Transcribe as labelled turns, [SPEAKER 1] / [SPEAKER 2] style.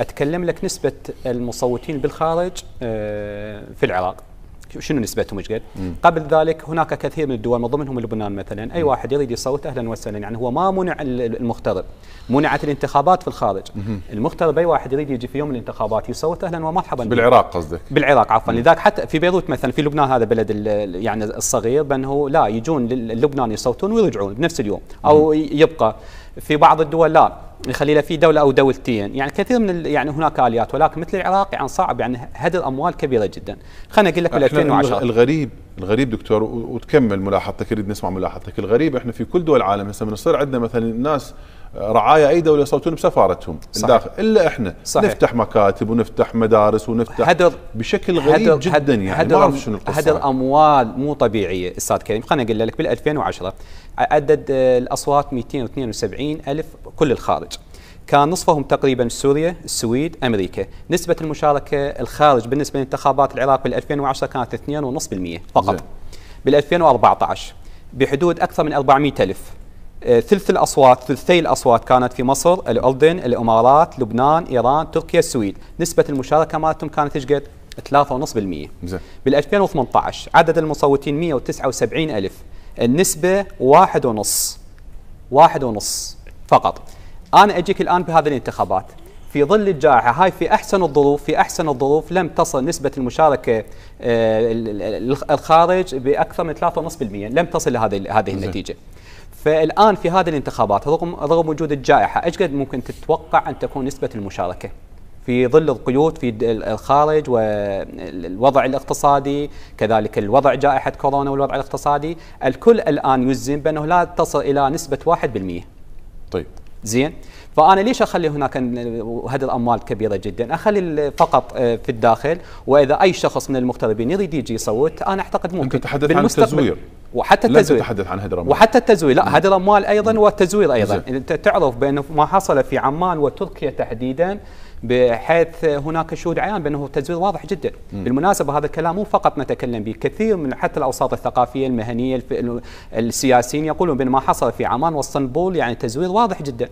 [SPEAKER 1] اتكلم لك نسبه المصوتين بالخارج آه، في العراق شنو نسبتهم ايش قد؟ قبل ذلك هناك كثير من الدول من ضمنهم لبنان مثلا اي واحد يريد يصوت اهلا وسهلا يعني هو ما منع المغترب منعت الانتخابات في الخارج المغترب اي واحد يريد يجي في يوم الانتخابات يصوت اهلا ومرحبا بالعراق
[SPEAKER 2] قصدك بالعراق عفوا لذلك
[SPEAKER 1] حتى في بيروت مثلا في لبنان هذا بلد يعني الصغير بانه لا يجون لبنان يصوتون ويرجعون بنفس اليوم او يبقى في بعض الدول لا يخلي له في دوله او دولتين يعني كثير من يعني هناك اليات ولكن مثل العراق يعني صعب يعني هدر اموال كبيره جدا خلينا اقول لك بال 2010
[SPEAKER 2] الغريب الغريب دكتور وتكمل ملاحظتك اريد نسمع ملاحظتك الغريب احنا في كل دول العالم هسه من يصير عندنا مثلا الناس رعايا أي دولة يصوتون بسفارتهم صحيح. الداخل إلا إحنا صحيح. نفتح مكاتب ونفتح مدارس ونفتح هدر بشكل غريب يعني. هدر جدا هدر يعني هدر ما أعرف شنو القصة هدر
[SPEAKER 1] أموال مو طبيعية أستاذ كريم خليني أقول لك بال 2010 عدد آه، الأصوات 272 ألف كل الخارج كان نصفهم تقريبا سوريا، السويد، امريكا، نسبة المشاركة الخارج بالنسبة لانتخابات العراق بال 2010 كانت 2.5% فقط. بال 2014 بحدود اكثر من 400 الف آه، ثلث الاصوات ثلثي الاصوات كانت في مصر، الاردن، الامارات، لبنان، ايران، تركيا، السويد، نسبة المشاركة مالتهم كانت ايش قد؟ 3.5% بال 2018 عدد المصوتين 179 ألف النسبة واحد 1.5 واحد فقط انا اجيك الان بهذه الانتخابات في ظل الجائحة هاي في أحسن الظروف في أحسن الظروف لم تصل نسبة المشاركة آه، الخارج بأكثر من 3.5% لم تصل لهذه هذه النتيجة فالآن في هذه الانتخابات رغم رغم وجود الجائحة أيش قد ممكن تتوقع أن تكون نسبة المشاركة في ظل القيود في الخارج والوضع الاقتصادي كذلك الوضع جائحة كورونا والوضع الاقتصادي الكل الآن يزن بأنه لا تصل إلى نسبة 1% طيب زين فانا ليش اخلي هناك هذه الاموال كبيره جدا اخلي فقط آه، في الداخل واذا اي شخص من المغتربين يريد يجي يصوت انا اعتقد ممكن انت تتحدث عن التزوير وحتى التزوير لا تتحدث عن هذه الاموال وحتى التزوير لا هذه الاموال ايضا والتزوير ايضا انت تعرف بانه ما حصل في عمان وتركيا تحديدا بحيث هناك شهود عيان بانه تزوير واضح جدا م. بالمناسبه هذا الكلام مو فقط نتكلم به كثير من حتى الاوساط الثقافيه المهنيه السياسيين يقولون بان ما حصل في عمان واسطنبول يعني تزوير واضح جدا